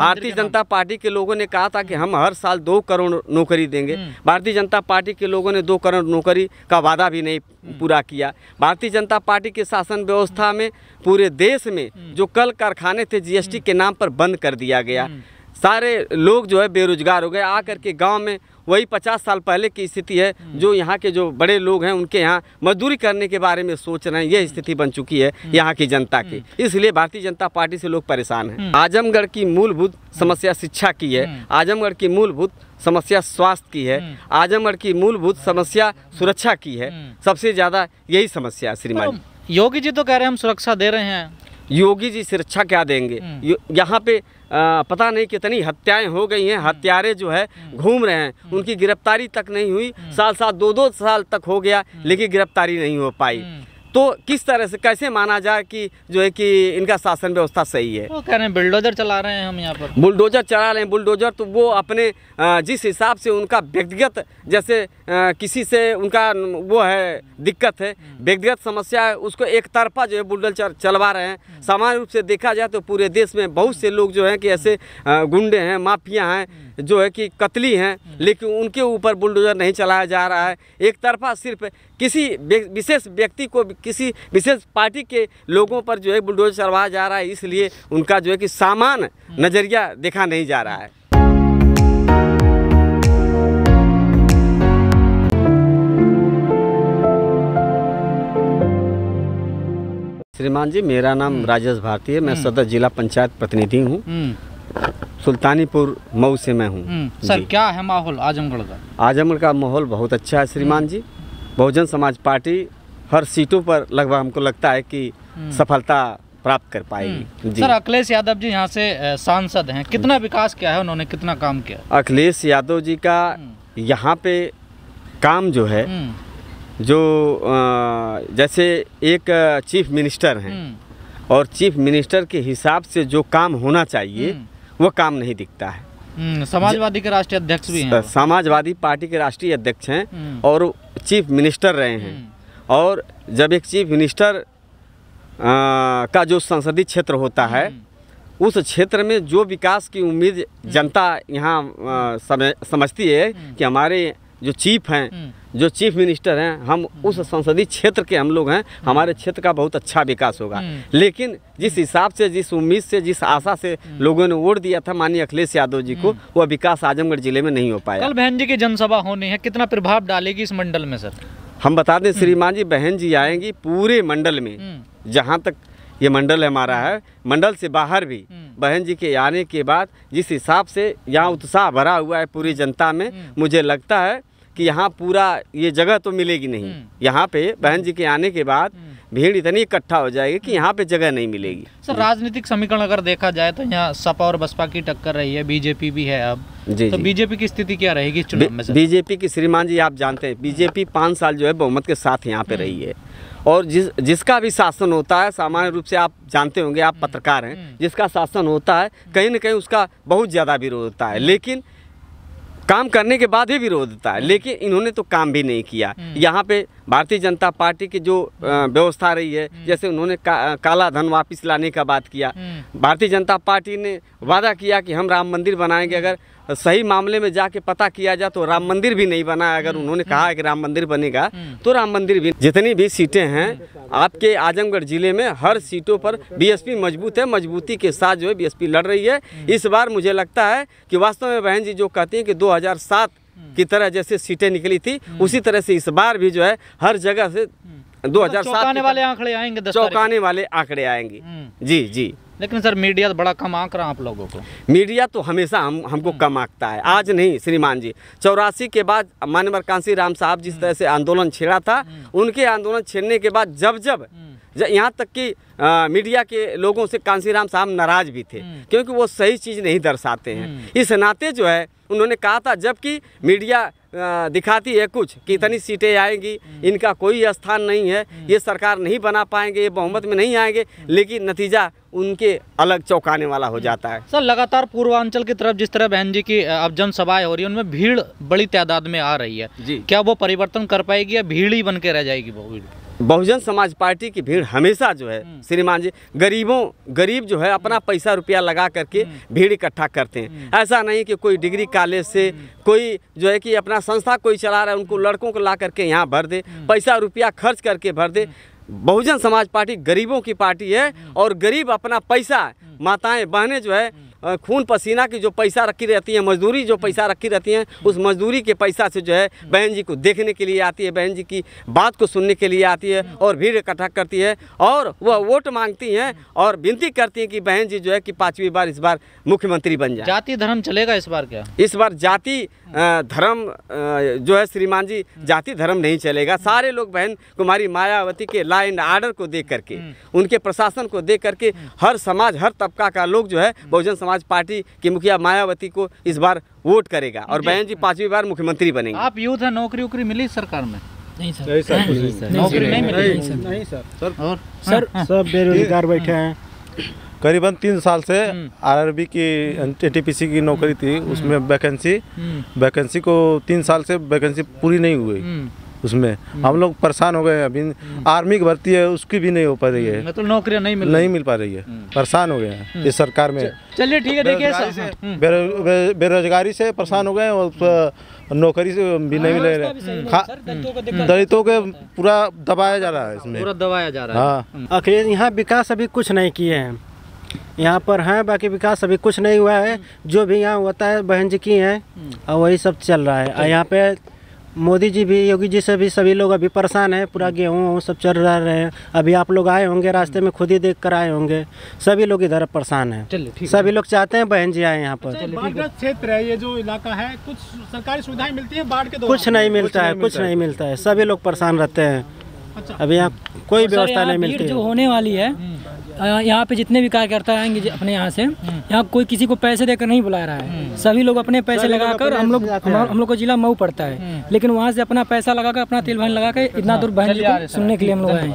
भारतीय जनता पार्टी के लोगों ने कहा था कि हम हर साल दो करोड़ नौकरी देंगे हम्म। भारतीय जनता पार्टी के लोगों ने दो करोड़ नौकरी का वादा भी नहीं हम्म। पूरा किया भारतीय जनता पार्टी के शासन व्यवस्था में पूरे देश में हम्म। जो कल कारखाने थे जीएसटी के नाम पर बंद कर दिया गया सारे लोग जो है बेरोजगार हो गए आकर के गांव में वही पचास साल पहले की स्थिति है हम्म। जो यहाँ के जो बड़े लोग हैं उनके यहाँ मजदूरी करने के बारे में सोच रहे हैं ये स्थिति बन चुकी है हम्म। यहाँ की जनता की हम्म। इसलिए भारतीय जनता पार्टी से लोग परेशान हैं आजमगढ़ की मूलभूत समस्या शिक्षा की है आजमगढ़ की मूलभूत समस्या स्वास्थ्य की है आजमगढ़ की मूलभूत समस्या सुरक्षा की है सबसे ज़्यादा यही समस्या श्रीमान तो योगी जी तो कह रहे हैं हम सुरक्षा दे रहे हैं योगी जी सुरक्षा क्या देंगे हम्म। यहाँ पे आ, पता नहीं कितनी हत्याएं हो गई हैं हत्यारे जो है हम्म। घूम रहे हैं हम्म। उनकी गिरफ्तारी तक नहीं हुई साल साल दो दो साल तक हो गया लेकिन गिरफ्तारी नहीं हो पाई तो किस तरह से कैसे माना जाए कि जो है कि इनका शासन व्यवस्था सही है वो कह रहे हैं बुलडोजर चला रहे हैं हम यहाँ पर बुलडोजर चला रहे हैं बुलडोजर तो वो अपने जिस हिसाब से उनका व्यक्तिगत जैसे किसी से उनका वो है दिक्कत है हम्म। व्यक्तिगत समस्या है उसको एक तरफा जो है बुलडोजर चलवा रहे हैं सामान्य रूप से देखा जाए तो पूरे देश में बहुत से लोग जो हैं कि ऐसे गुंडे हैं माफिया हैं हम्म। जो है कि कतली हैं लेकिन उनके ऊपर बुलडोजर नहीं चलाया जा रहा है एक तरफा सिर्फ किसी विशेष व्यक्ति को किसी विशेष पार्टी के लोगों पर जो है बुलडोजर चलवाया जा रहा है इसलिए उनका जो है कि सामान नज़रिया देखा नहीं जा रहा है श्रीमान जी मेरा नाम राजेश भारती है मैं हम्म। सदर जिला पंचायत प्रतिनिधि हूँ हम्म। सुल्तानीपुर मऊ से मैं हूँ हम्म, सर क्या है माहौल आजमगढ़ का आजमगढ़ का माहौल बहुत अच्छा है श्रीमान हम्म। जी बहुजन समाज पार्टी हर सीटों पर लगभग हमको लगता है कि हम्म। सफलता प्राप्त कर पाएगी जी सर अखिलेश यादव जी यहाँ से सांसद हैं कितना विकास किया है उन्होंने कितना काम किया अखिलेश यादव जी का यहाँ पे काम जो है जो जैसे एक चीफ मिनिस्टर हैं और चीफ मिनिस्टर के हिसाब से जो काम होना चाहिए वो काम नहीं दिखता है हम्म, समाजवादी के राष्ट्रीय अध्यक्ष भी हैं समाजवादी पार्टी के राष्ट्रीय अध्यक्ष हैं हम्म। और चीफ मिनिस्टर रहे हैं हम्म। और जब एक चीफ मिनिस्टर आ, का जो संसदीय क्षेत्र होता है उस क्षेत्र में जो विकास की उम्मीद जनता यहाँ समझती है कि हमारे जो चीफ हैं हम्म। जो चीफ मिनिस्टर हैं हम हम्म। उस संसदीय क्षेत्र के हम लोग हैं हम्म। हमारे क्षेत्र का बहुत अच्छा विकास होगा लेकिन जिस हिसाब से जिस उम्मीद से जिस आशा से लोगों ने वोट दिया था माननीय अखिलेश यादव जी को वह विकास आजमगढ़ जिले में नहीं हो पाया कल बहन जी की जनसभा होनी है कितना प्रभाव डालेगी इस मंडल में सर हम बता दें श्रीमान जी बहन जी आएंगी पूरे मंडल में जहाँ तक ये मंडल हमारा है मंडल से बाहर भी बहन जी के आने के बाद जिस हिसाब से यहाँ उत्साह भरा हुआ है पूरी जनता में मुझे लगता है कि यहाँ पूरा ये जगह तो मिलेगी नहीं हम्म। यहाँ पे बहन जी के आने के बाद हम्म। भीड़ इतनी इकट्ठा हो जाएगी कि हम्म। यहाँ पे जगह नहीं मिलेगी सर राजनीतिक समीकरण अगर देखा जाए तो यहाँ सपा और बसपा की टक्कर रही है बीजेपी भी है अब जी तो बीजेपी की स्थिति क्या रहेगी बीजेपी की श्रीमान जी आप जानते हैं बीजेपी पाँच साल जो है बहुमत के साथ यहाँ पे रही है और जिस जिसका भी शासन होता है सामान्य रूप से आप जानते होंगे आप पत्रकार हैं जिसका शासन होता है कहीं ना कहीं उसका बहुत ज़्यादा विरोध होता है लेकिन काम करने के बाद ही विरोधता है हम्म। लेकिन इन्होंने तो काम भी नहीं किया हम्म। यहाँ पे भारतीय जनता पार्टी की जो हम्म। व्यवस्था रही है जैसे उन्होंने का, काला धन वापस लाने का बात किया भारतीय जनता पार्टी ने वादा किया कि हम राम मंदिर बनाएंगे अगर सही मामले में जाके पता किया जाए तो राम मंदिर भी नहीं बना अगर हम्म, उन्होंने कहा हम्म। कि राम मंदिर बनेगा हम्म। तो राम मंदिर भी जितनी भी सीटें हैं आपके आजमगढ़ ज़िले में हर सीटों पर बीएसपी मजबूत है मजबूती के साथ जो है बीएसपी लड़ रही है इस बार मुझे लगता है कि वास्तव में बहन जी जो कहती हैं कि दो की तरह जैसे सीटें निकली थी उसी तरह से इस बार भी जो है हर जगह से दो हजार सात वाले आंकड़े आएंगे चौंकाने वाले आंकड़े आएंगे जी जी लेकिन सर मीडिया तो बड़ा कम आंक रहा आप लोगों को मीडिया तो हमेशा हम हमको हम्म। कम आंकता है आज नहीं श्रीमान जी चौरासी के बाद मान्यवर कांसी राम साहब जिस हम्म। तरह से आंदोलन छेड़ा था हम्म। उनके आंदोलन छेड़ने के बाद जब जब यहाँ तक कि आ, मीडिया के लोगों से कांसीराम साहब नाराज भी थे हम्म। क्योंकि वो सही चीज़ नहीं दर्शाते हैं हम्म। इस नाते जो है उन्होंने कहा था जबकि मीडिया दिखाती है कुछ कि हम्म। इतनी सीटें आएंगी इनका कोई स्थान नहीं है ये सरकार नहीं बना पाएंगे ये बहुमत में नहीं आएंगे लेकिन नतीजा उनके अलग चौंकाने वाला हो जाता है सर लगातार पूर्वांचल की तरफ जिस तरह बहन जी की अब जनसभाएं हो रही है उनमें भीड़ बड़ी तादाद में आ रही है जी क्या वो परिवर्तन कर पाएगी या भीड़ ही बन के रह जाएगी वो भीड़ बहुजन समाज पार्टी की भीड़ हमेशा जो है हम्म। श्रीमान जी गरीबों गरीब जो है अपना हम्म। पैसा रुपया लगा करके हम्म। भीड़ इकट्ठा करते हैं ऐसा नहीं कि कोई डिग्री कॉलेज से कोई जो है कि अपना संस्था कोई चला रहा है उनको लड़कों को ला करके यहाँ भर दे पैसा रुपया खर्च करके भर दे बहुजन समाज पार्टी गरीबों की पार्टी है और गरीब अपना पैसा माताएं बहनें जो है खून पसीना की जो पैसा रखी रहती है मजदूरी जो पैसा रखी रहती है उस मजदूरी के पैसा से जो है बहन जी को देखने के लिए आती है बहन जी की बात को सुनने के लिए आती है और भीड़ इकट्ठा करती है और वह वोट मांगती हैं और विनती करती हैं कि बहन जी जो है कि पाँचवीं बार इस बार मुख्यमंत्री बन जाए जाति धर्म चलेगा इस बार क्या इस बार जाति धर्म जो है श्रीमान जी जाति धर्म नहीं चलेगा सारे लोग बहन कुमारी मायावती के लॉ एंड आर्डर को देख करके हम्म। उनके प्रशासन को देख करके हर समाज हर तबका का लोग जो है हम्म। बहुजन समाज समाज पार्टी की मुखिया मायावती को इस बार वोट करेगा और बहन जी पांचवी बार मुख्यमंत्री बनेंगे आप यूथ है नौकरी उकरी मिली सरकार में नहीं सर नौकरी नहीं सर सर हाँ, हाँ। बेरोजगार बैठे हैं करीबन तीन साल से हम्म। आरआरबी की एटीपीसी की नौकरी थी हम्म। उसमें वैकेंसी हम्म। वैकेंसी को तीन साल से वैकेंसी पूरी नहीं हुई उसमें हम्म। हम लोग परेशान हो गए अभी हम्म। आर्मी की भर्ती है उसकी भी नहीं हो पा रही है मतलब नौकरियाँ नहीं मिल नहीं मिल पा रही है हम्म। परेशान हो गए हैं इस सरकार में चलिए ठीक है देखिए बेरोजगारी से परेशान हो गए और नौकरी से भी नहीं मिल रहे हाँ, दलितों के पूरा दबाया जा रहा है इसमें पूरा दबाया जा रहा है हाँ। अखिलेश यहाँ विकास अभी कुछ नहीं किए हैं यहाँ पर हैं बाकी विकास अभी कुछ नहीं हुआ है जो भी यहाँ होता है बहन जी की हैं और वही सब चल रहा है यहाँ पे मोदी जी भी योगी जी से भी सभी लोग अभी परेशान हैं पूरा गेहूँ वहूँ सब चल रह रहे हैं अभी आप लोग आए होंगे रास्ते में खुद ही देख कर आए होंगे सभी लोग इधर परेशान हैं सभी लोग चाहते हैं बहन जी आए यहाँ पर क्षेत्र है ये जो इलाका है कुछ सरकारी सुविधाएं मिलती है बाढ़ के कुछ नहीं मिलता है कुछ नहीं मिलता है सभी लोग परेशान रहते हैं अच्छा। अभी यहाँ कोई व्यवस्था नहीं मिलती होने वाली है हम्म। यहाँ पे जितने भी कार्यकर्ता आएंगे अपने यहाँ से हम्म। यहाँ कोई किसी को पैसे देकर नहीं बुला रहा है हम्म। सभी लोग अपने पैसे लगाकर हम लोग हम लोग को जिला मऊ पड़ता है हम्म। लेकिन वहाँ से अपना पैसा लगाकर अपना तेल भान लगा कर इतना अच्छा, दूर बहन सुनने के लिए हम लोग आए